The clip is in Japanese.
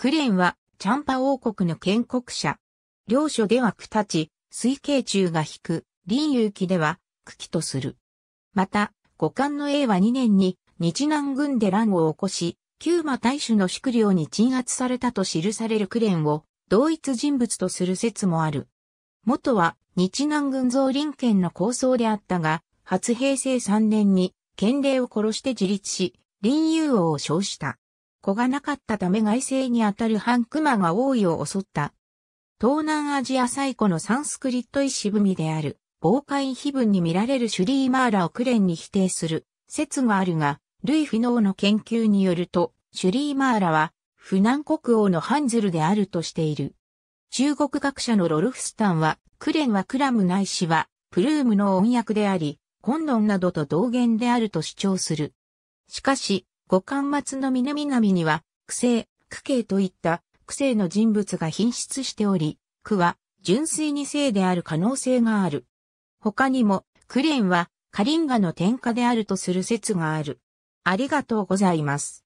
クレンは、チャンパ王国の建国者。領所ではクたち、水慶中が引く、林有記では、九喜とする。また、五冠の英は2年に、日南軍で乱を起こし、旧馬大主の宿領に鎮圧されたと記されるクレンを、同一人物とする説もある。元は、日南軍造林県の構想であったが、初平成3年に、県令を殺して自立し、林有王を称した。子がなかったため外星にあたる半熊が王位を襲った。東南アジア最古のサンスクリット石文である、防海碑文に見られるシュリーマーラをクレンに否定する説があるが、ルイ・フィノーの研究によると、シュリーマーラは、フ南国王のハンズルであるとしている。中国学者のロルフスタンは、クレンはクラムないしは、プルームの音訳であり、コンドンなどと同源であると主張する。しかし、五巻松の南々には、区政、区警といった区政の人物が品質しており、区は純粋に性である可能性がある。他にも、クレンはカリンガの天下であるとする説がある。ありがとうございます。